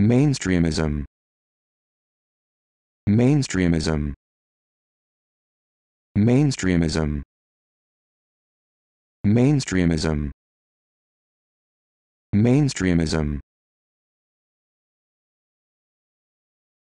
Mainstreamism. Mainstreamism. Mainstreamism. Mainstreamism. Mainstreamism.